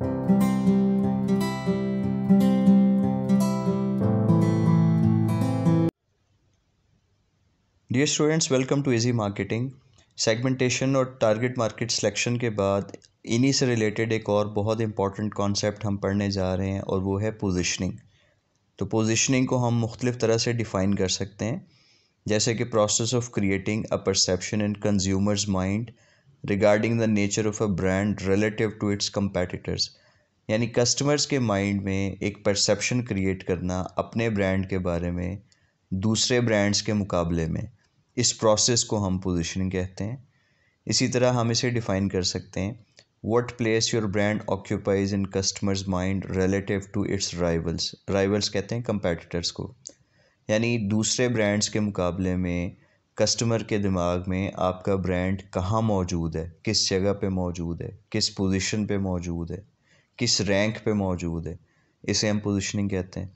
Dear students welcome to easy marketing segmentation और target market selection के बाद इन्हीं से रिलेटेड एक और बहुत इंपॉर्टेंट कॉन्सेप्ट हम पढ़ने जा रहे हैं और वो है पोजिशनिंग तो पोजिशनिंग को हम मुख्तलिफ तरह से डिफ़ाइन कर सकते हैं जैसे कि process of creating a perception in consumers mind regarding the nature of a brand relative to its competitors यानी कस्टमर्स के माइंड में एक परसेप्शन क्रिएट करना अपने ब्रांड के बारे में दूसरे ब्रांड्स के मुकाबले में इस प्रोसेस को हम पोजिशन कहते हैं इसी तरह हम इसे डिफ़ाइन कर सकते हैं what place your brand occupies in customers mind relative to its rivals rivals कहते हैं कंपेटिटर्स को यानी दूसरे ब्रांड्स के मुकाबले में कस्टमर के दिमाग में आपका ब्रांड कहाँ मौजूद है किस जगह पे मौजूद है किस पोजीशन पे मौजूद है किस रैंक पे मौजूद है इसे हम पोजीशनिंग कहते हैं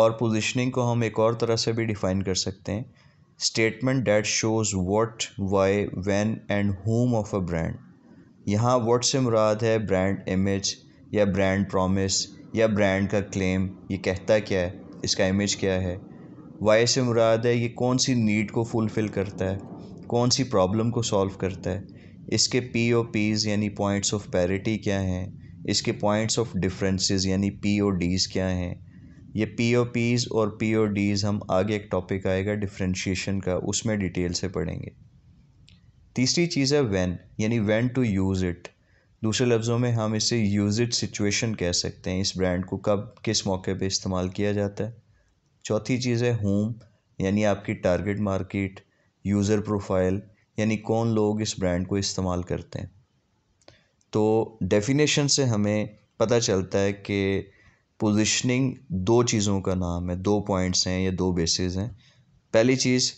और पोजीशनिंग को हम एक और तरह से भी डिफ़ाइन कर सकते हैं statement that shows what why when and how of a brand यहाँ वॉट से मुराद है ब्रांड इमेज या ब्रांड प्रॉमिस या ब्रांड का क्लेम ये कहता क्या है इसका इमेज क्या है वाई से मुराद है ये कौन सी नीड को फुलफ़िल करता है कौन सी प्रॉब्लम को सॉल्व करता है इसके पी ओ पीज़ यानी पॉइंट्स ऑफ पैरिटी क्या हैं इसके पॉइंट्स ऑफ डिफरेंसेस यानी पी ओ डीज़ क्या हैं ये पी ओ पीज़ और पी ओ डीज़ हम आगे एक टॉपिक आएगा डिफ्रेंशिएशन का उसमें डिटेल से पढ़ेंगे तीसरी चीज़ है वैन यानी वैन टू यूज़ इट दूसरे लफ्ज़ों में हम इसे यूज इट सिचुएशन कह सकते हैं इस ब्रांड को कब किस मौके पे इस्तेमाल किया जाता है चौथी चीज़ है होम यानी आपकी टारगेट मार्केट यूज़र प्रोफाइल यानी कौन लोग इस ब्रांड को इस्तेमाल करते हैं तो डेफिनेशन से हमें पता चलता है कि पोजिशनिंग दो चीज़ों का नाम है दो पॉइंट्स हैं या दो बेसिस हैं पहली चीज़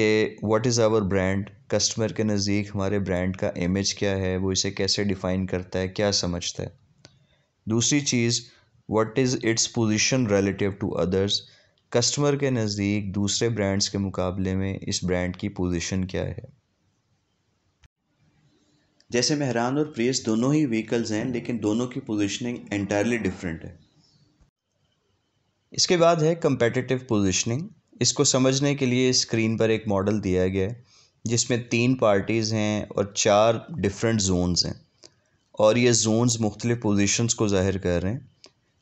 कि what is our brand customer के नज़दीक हमारे ब्रांड का इमेज क्या है वो इसे कैसे डिफ़ाइन करता है क्या समझता है दूसरी चीज़ what is its position relative to others customer के नज़दीक दूसरे ब्रांड्स के मुकाबले में इस ब्रांड की पोजीशन क्या है जैसे मेहरान और प्रियस दोनों ही व्हीकल्स हैं लेकिन दोनों की पोजीशनिंग एंटायरली डिफरेंट है इसके बाद है कंपेटिटिव पोजीशनिंग इसको समझने के लिए स्क्रीन पर एक मॉडल दिया गया है जिसमें तीन पार्टीज़ हैं और चार डिफरेंट जोन्स हैं और ये जोन्स मुख्तलिफ़ पोजीशंस को ज़ाहिर कर रहे हैं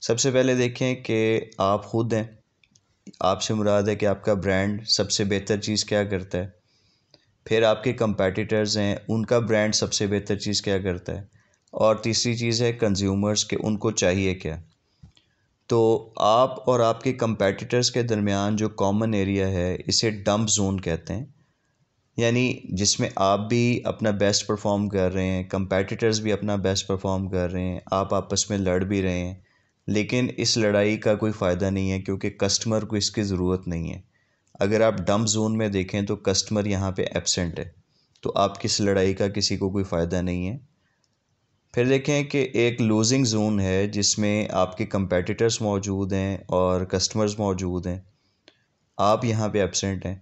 सबसे पहले देखें कि आप खुद हैं आपसे मुराद है कि आपका ब्रांड सबसे बेहतर चीज़ क्या करता है फिर आपके कंपेटिटर्स हैं उनका ब्रांड सबसे बेहतर चीज़ क्या करता है और तीसरी चीज़ है कंज्यूमर्स के उनको चाहिए क्या तो आप और आपके कंपेटिटर्स के दरमियान जो कॉमन एरिया है इसे डंप जोन कहते हैं यानी जिसमें आप भी अपना बेस्ट परफॉर्म कर रहे हैं कंपेटिटर्स भी अपना बेस्ट परफॉर्म कर रहे हैं आप आपस में लड़ भी रहे हैं लेकिन इस लड़ाई का कोई फ़ायदा नहीं है क्योंकि कस्टमर को इसकी ज़रूरत नहीं है अगर आप डम जोन में देखें तो कस्टमर यहाँ पे एबसेंट है तो आप किस लड़ाई का किसी को कोई फ़ायदा नहीं है फिर देखें कि एक लूजिंग जोन है जिसमें आपके कंपेटिटर्स मौजूद हैं और कस्टमर्स मौजूद हैं आप यहाँ पे एबसेंट हैं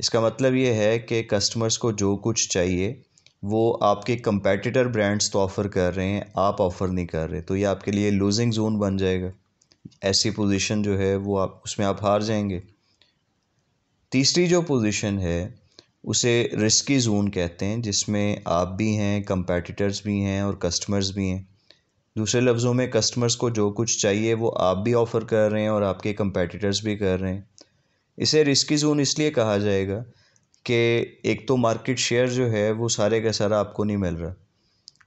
इसका मतलब ये है कि कस्टमर्स को जो कुछ चाहिए वो आपके कंपेटिटर ब्रांड्स तो ऑफ़र कर रहे हैं आप ऑफ़र नहीं कर रहे तो ये आपके लिए लूजिंग जोन बन जाएगा ऐसी पोजीशन जो है वो आप उसमें आप हार जाएंगे तीसरी जो पोजीशन है उसे रिस्की जोन कहते हैं जिसमें आप भी हैं कंपेटिटर्स भी हैं और कस्टमर्स भी हैं दूसरे लफ्ज़ों में कस्टमर्स को जो कुछ चाहिए वो आप भी ऑफ़र कर रहे हैं और आपके कंपेटिटर्स भी कर रहे हैं इसे रिस्की जोन इसलिए कहा जाएगा कि एक तो मार्केट शेयर जो है वो सारे का सारा आपको नहीं मिल रहा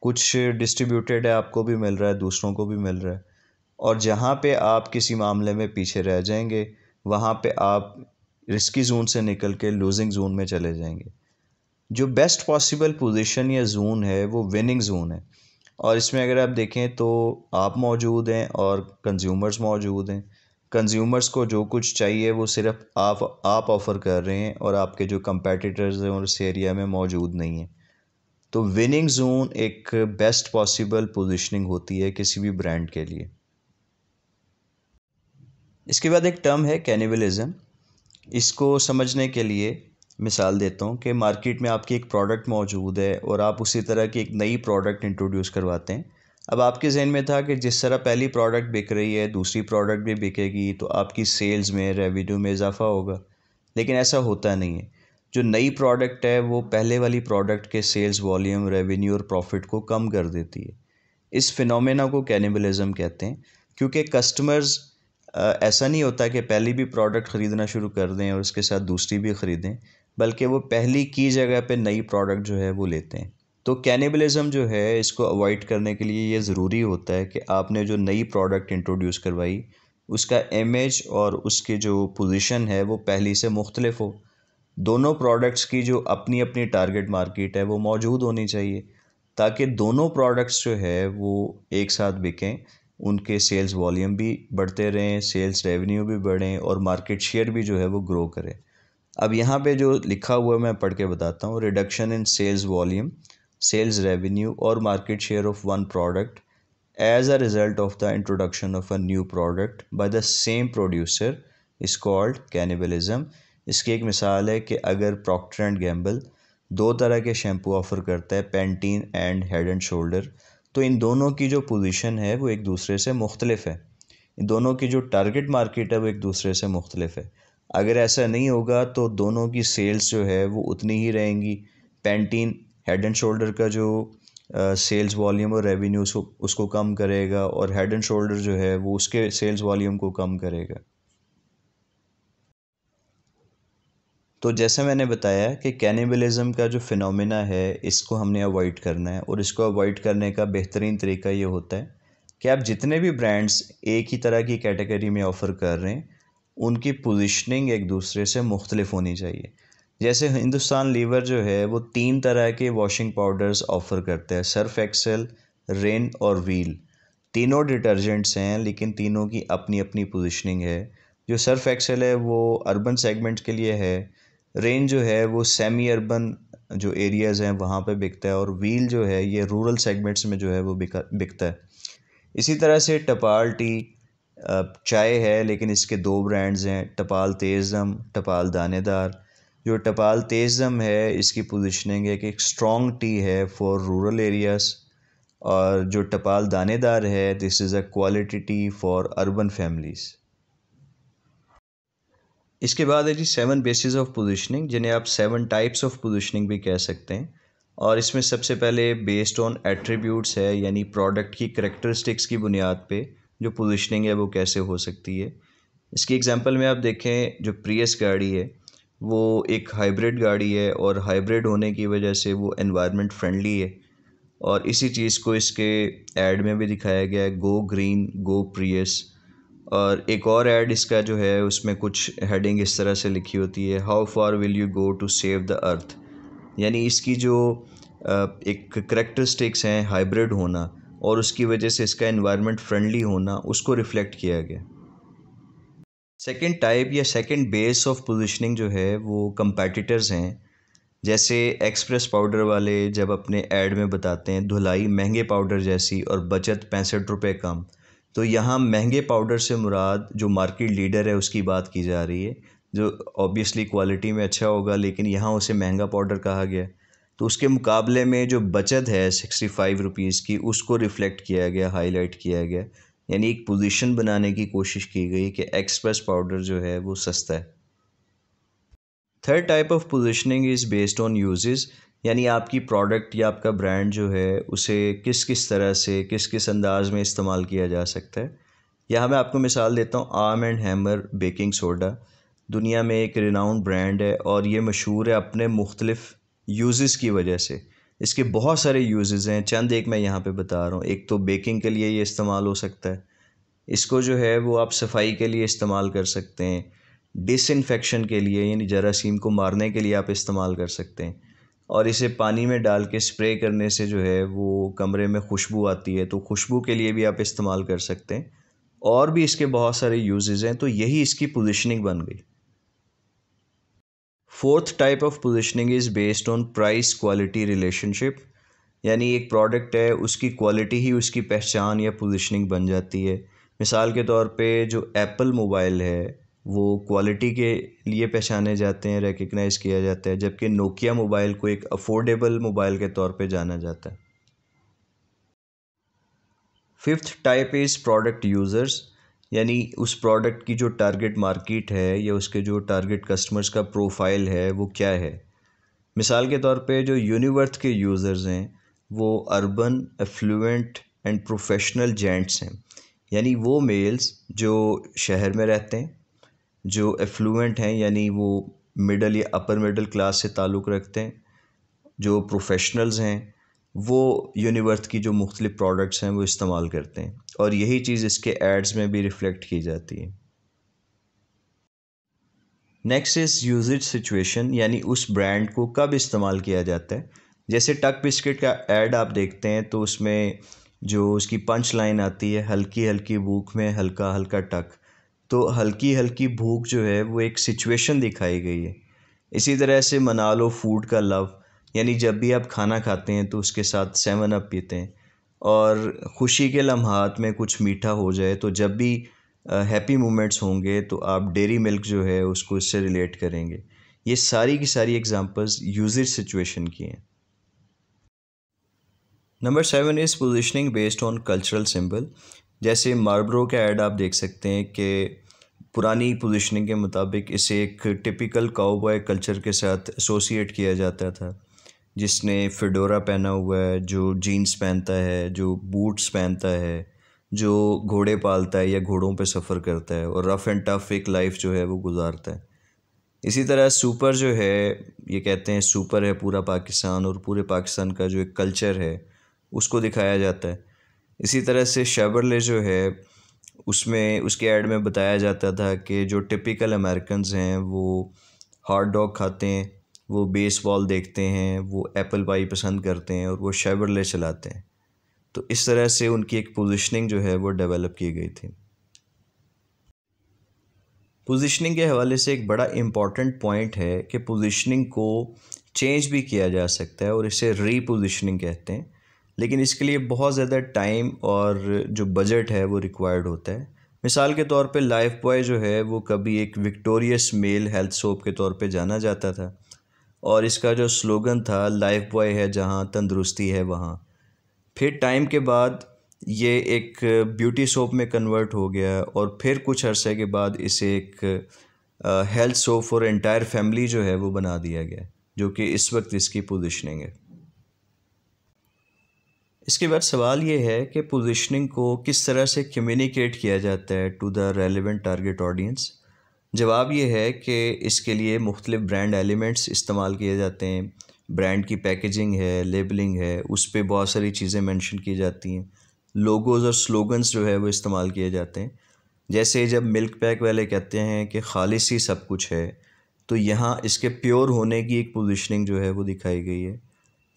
कुछ डिस्ट्रीब्यूटेड है आपको भी मिल रहा है दूसरों को भी मिल रहा है और जहाँ पे आप किसी मामले में पीछे रह जाएंगे वहाँ पे आप रिस्की जोन से निकल के लूजिंग जोन में चले जाएंगे जो बेस्ट पॉसिबल पोजीशन या जोन है वो विनिंग जोन है और इसमें अगर आप देखें तो आप मौजूद हैं और कंज्यूमर्स मौजूद हैं कंज्यूमर्स को जो कुछ चाहिए वो सिर्फ आप आप ऑफ़र कर रहे हैं और आपके जो कंपेटिटर्स हैं उस एरिया में मौजूद नहीं हैं तो विनिंग जोन एक बेस्ट पॉसिबल पोजीशनिंग होती है किसी भी ब्रांड के लिए इसके बाद एक टर्म है कैनिवलिज़म इसको समझने के लिए मिसाल देता हूँ कि मार्केट में आपकी एक प्रोडक्ट मौजूद है और आप उसी तरह की एक नई प्रोडक्ट इंट्रोड्यूस करवाते हैं अब आपके जहन में था कि जिस तरह पहली प्रोडक्ट बिक रही है दूसरी प्रोडक्ट भी बिकेगी तो आपकी सेल्स में रेवेन्यू में इजाफा होगा लेकिन ऐसा होता नहीं है जो नई प्रोडक्ट है वो पहले वाली प्रोडक्ट के सेल्स वॉल्यूम रेवेन्यू और प्रॉफिट को कम कर देती है इस फिनोमेना को कैनिबलिज़म कहते हैं क्योंकि कस्टमर्स ऐसा नहीं होता कि पहली भी प्रोडक्ट ख़रीदना शुरू कर दें और उसके साथ दूसरी भी ख़रीदें बल्कि वो पहली की जगह पे नई प्रोडक्ट जो है वो लेते हैं तो कैनिबलिज़म जो है इसको अवॉइड करने के लिए ये ज़रूरी होता है कि आपने जो नई प्रोडक्ट इंट्रोड्यूस करवाई उसका इमेज और उसके जो पोजीशन है वो पहली से मुख्तलिफ हो दोनों प्रोडक्ट्स की जो अपनी अपनी टारगेट मार्केट है वो मौजूद होनी चाहिए ताकि दोनों प्रोडक्ट्स जो है वो एक साथ बिकें उनके सेल्स वॉल्यूम भी बढ़ते रहें सेल्स रेवेन्यू भी बढ़ें और मार्केट शेयर भी जो है वो ग्रो करें अब यहाँ पे जो लिखा हुआ है मैं पढ़ के बताता हूँ reduction in sales volume sales revenue or market share of one product as a result of the introduction of a new product by the same producer is called cannibalism. इसकी एक मिसाल है कि अगर प्रॉक्टर एंड गैम्बल दो तरह के shampoo offer करता है Pantene and head and shoulder तो इन दोनों की जो पोजीशन है वो एक दूसरे से मुख्तलिफ है इन दोनों की जो टारगेट मार्केट है वो एक दूसरे से मुख्तलिफ है अगर ऐसा नहीं होगा तो दोनों की सेल्स जो है वो उतनी ही रहेंगी पेंटीन हेड एंड शोल्डर का जो सेल्स वॉल्यूम और रेवेन्यू उसको उसको कम करेगा और हेड एंड शोल्डर जो है वो उसके सेल्स वॉल्यूम को कम करेगा तो जैसे मैंने बताया कि कैनिबलिज्म का जो फिनोमेना है इसको हमने अवॉइड करना है और इसको अवॉइड करने का बेहतरीन तरीका ये होता है कि आप जितने भी ब्रांड्स एक ही तरह की कैटेगरी में ऑफ़र कर रहे हैं उनकी पोजीशनिंग एक दूसरे से मुख्तलिफ होनी चाहिए जैसे हिंदुस्तान लीवर जो है वो तीन तरह के वॉशिंग पाउडर्स ऑफ़र करते हैं सर्फ एक्सेल रेन और व्हील तीनों डिटर्जेंट्स हैं लेकिन तीनों की अपनी अपनी पोजिशनिंग है जो सर्फ एक्सेल है वो अर्बन सेगमेंट के लिए है रेन जो है वो सेमी अर्बन जो एरियाज़ हैं वहाँ पे बिकता है और व्हील जो है ये रूरल सेगमेंट्स में जो है वो बिका बिकता है इसी तरह से टपाल टी चाय है लेकिन इसके दो ब्रांड्स हैं टपाल तेज़म टपाल दानेदार जो टपाल तेज़म है इसकी पोजिशनिंग एक एक स्ट्रॉन्ग टी है फॉर रूरल एरियाज़ और जो टपाल दानेदार है this is a quality tea for urban families इसके बाद है जी सेवन बेसिस ऑफ पोजिशनिंग जिन्हें आप सेवन टाइप्स ऑफ पोजिशनिंग भी कह सकते हैं और इसमें सबसे पहले बेस्ड ऑन एट्रीब्यूट्स है यानी प्रोडक्ट की करेक्टरिस्टिक्स की बुनियाद पे जो पोजिशनिंग है वो कैसे हो सकती है इसकी एग्जांपल में आप देखें जो प्रियस गाड़ी है वो एक हाइब्रिड गाड़ी है और हाइब्रिड होने की वजह से वो एनवायरनमेंट फ्रेंडली है और इसी चीज़ को इसके ऐड में भी दिखाया गया है गो ग्रीन गो प्रियस और एक और ऐड इसका जो है उसमें कुछ हेडिंग इस तरह से लिखी होती है how far will you go to save the earth यानी इसकी जो एक करेक्टरिस्टिक्स हैं हाइब्रिड होना और उसकी वजह से इसका इन्वायरमेंट फ्रेंडली होना उसको रिफ्लेक्ट किया गया सेकेंड टाइप या सेकेंड बेस ऑफ पोजिशनिंग जो है वो कंपेटिटर्स हैं जैसे एक्सप्रेस पाउडर वाले जब अपने एड में बताते हैं धुलाई महंगे पाउडर जैसी और बचत पैंसठ रुपये कम तो यहाँ महंगे पाउडर से मुराद जो मार्केट लीडर है उसकी बात की जा रही है जो ऑब्वियसली क्वालिटी में अच्छा होगा लेकिन यहाँ उसे महंगा पाउडर कहा गया तो उसके मुकाबले में जो बचत है सिक्सटी फाइव रुपीज़ की उसको रिफ़्लेक्ट किया गया हाईलाइट किया गया यानी एक पोजीशन बनाने की कोशिश की गई कि एक्सप्रेस पाउडर जो है वो सस्ता है third type of positioning is based on uses यानी आपकी प्रोडक्ट या आपका ब्रांड जो है उसे किस किस तरह से किस किस अंदाज में इस्तेमाल किया जा सकता है यहाँ मैं आपको मिसाल देता हूँ Arm and Hammer baking soda दुनिया में एक रिनाउंड ब्रांड है और ये मशहूर है अपने मुख्तलिफ़ यूज़ की वजह से इसके बहुत सारे यूजेज़ हैं चंद एक मैं यहाँ पे बता रहा हूँ एक तो बेकिंग के लिए ये इस्तेमाल हो सकता है इसको जो है वो आप सफाई के लिए इस्तेमाल कर सकते हैं डिसइनफेक्शन के लिए यानी जरासीम को मारने के लिए आप इस्तेमाल कर सकते हैं और इसे पानी में डाल के स्प्रे करने से जो है वो कमरे में खुशबू आती है तो खुशबू के लिए भी आप इस्तेमाल कर सकते हैं और भी इसके बहुत सारे यूजेज़ हैं तो यही इसकी पोजिशनिंग बन गई fourth type of positioning is based on price quality relationship यानी एक प्रोडक्ट है उसकी क्वालिटी ही उसकी पहचान या पोजिशनिंग बन जाती है मिसाल के तौर पे जो एप्पल मोबाइल है वो क्वालिटी के लिए पहचाने जाते हैं रिकग्नाइज किया जाता है जबकि नोकिया मोबाइल को एक अफोर्डेबल मोबाइल के तौर पे जाना जाता है fifth type is product users यानी उस प्रोडक्ट की जो टारगेट मार्केट है या उसके जो टारगेट कस्टमर्स का प्रोफाइल है वो क्या है मिसाल के तौर पे जो यूनिवर्थ के यूज़र्स हैं वो urban affluent and professional gents हैं यानी वो मेल्स जो शहर में रहते हैं जो एफ्लुएंट हैं यानी वो मिडल या अपर मिडल क्लास से ताल्लुक़ रखते हैं जो प्रोफेशनल्स हैं वो यूनिवर्थ की जो मुख्तलिफ़ प्रोडक्ट्स हैं वो इस्तेमाल करते हैं और यही चीज़ इसके एड्स में भी रिफ़्लेक्ट की जाती है नेक्स्ट इज़ यूजेज सिचुएशन यानी उस ब्रांड को कब इस्तेमाल किया जाता है जैसे टक बिस्किट का एड आप देखते हैं तो उसमें जो उसकी पंच लाइन आती है हल्की हल्की भूख में हल्का हल्का टक तो हल्की हल्की भूख जो है वो एक सिचुएशन दिखाई गई है इसी तरह से मना लो फूड का लव यानी जब भी आप खाना खाते हैं तो उसके साथ सेवन अप पीते हैं और ख़ुशी के लम्हात में कुछ मीठा हो जाए तो जब भी हैप्पी मोमेंट्स होंगे तो आप डेरी मिल्क जो है उसको इससे रिलेट करेंगे ये सारी की सारी एग्जांपल्स यूजर सिचुएशन की हैं number seven is positioning based on cultural symbol जैसे मार्बरो का ऐड आप देख सकते हैं कि पुरानी पोजिशनिंग के मुताबिक इसे एक टिपिकल काउबॉय कल्चर के साथ एसोसिएट किया जाता था जिसने फेडोरा पहना हुआ है जो जीन्स पहनता है जो बूट्स पहनता है जो घोड़े पालता है या घोड़ों पे सफ़र करता है और रफ़ एंड टफ़ एक लाइफ जो है वो गुजारता है इसी तरह सुपर जो है ये कहते हैं सुपर है पूरा पाकिस्तान और पूरे पाकिस्तान का जो एक कल्चर है उसको दिखाया जाता है इसी तरह से शबरले जो है उसमें उसके ऐड में बताया जाता था कि जो टिपिकल अमेरिकन हैं वो हॉट डॉग खाते हैं वो बेसबॉल देखते हैं वो एप्पल पाई पसंद करते हैं और वो शेवरले चलाते हैं तो इस तरह से उनकी एक पोजीशनिंग जो है वो डेवलप की गई थी पोजीशनिंग के हवाले से एक बड़ा इम्पॉर्टेंट पॉइंट है कि पोजीशनिंग को चेंज भी किया जा सकता है और इसे रीपोजिशनिंग कहते हैं लेकिन इसके लिए बहुत ज़्यादा टाइम और जो बजट है वो रिक्वायर्ड होता है मिसाल के तौर पे लाइफ बॉय जो है वो कभी एक विक्टोरियस मेल हेल्थ सोप के तौर पे जाना जाता था और इसका जो स्लोगन था लाइफ बॉय है जहाँ तंदुरुस्ती है वहाँ फिर टाइम के बाद ये एक ब्यूटी सोप में कन्वर्ट हो गया और फिर कुछ अरसे के बाद इसे एक health soap for entire family जो है वो बना दिया गया जो कि इस वक्त इसकी पोजिशनिंग है इसके बाद सवाल ये है कि पोजिशनिंग को किस तरह से कम्युनिकेट किया जाता है to the relevant target audience जवाब ये है कि इसके लिए मुख्तलिफ़ ब्रांड एलिमेंट्स इस्तेमाल किए जाते हैं ब्रांड की पैकेजिंग है लेबलिंग है उस पर बहुत सारी चीज़ें मेंशन की जाती हैं लोगोज़ और स्लोगन्स जो है वो इस्तेमाल किए जाते हैं जैसे जब मिल्क पैक वाले कहते हैं कि खालिश ही सब कुछ है तो यहाँ इसके प्योर होने की एक पोजिशनिंग जो है वो दिखाई गई है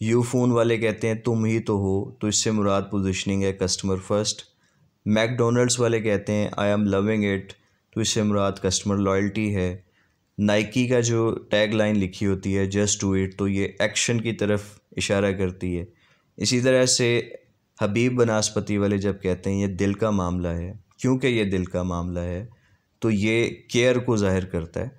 यू फ़ोन वाले कहते हैं तुम ही तो हो तो इससे मुराद पोजिशनिंग है कस्टमर फर्स्ट मैकडोनल्ड्स वाले कहते हैं आई एम लविंग इट तो इससे मुराद कस्टमर लॉयल्टी है नाइकी का जो टैग लाइन लिखी होती है जस्ट टू इट तो ये एक्शन की तरफ इशारा करती है इसी तरह से हबीब बनास्पति वाले जब कहते हैं ये दिल का मामला है क्योंकि ये दिल का मामला है तो ये केयर को ज़ाहिर करता है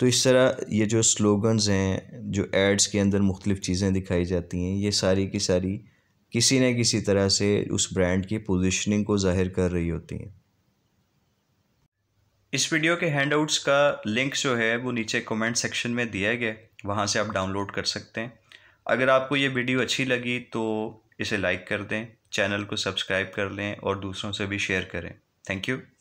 तो इस तरह ये जो स्लोगन्स हैं जो एड्स के अंदर मुख्तलिफ़ चीज़ें दिखाई जाती हैं ये सारी की सारी किसी न किसी तरह से उस ब्रांड की पोजिशनिंग को ज़ाहिर कर रही होती हैं इस वीडियो के हैंडआउट्स का लिंक जो है वो नीचे कमेंट सेक्शन में दिया गया है वहाँ से आप डाउनलोड कर सकते हैं अगर आपको ये वीडियो अच्छी लगी तो इसे लाइक कर दें चैनल को सब्सक्राइब कर लें और दूसरों से भी शेयर करें थैंक यू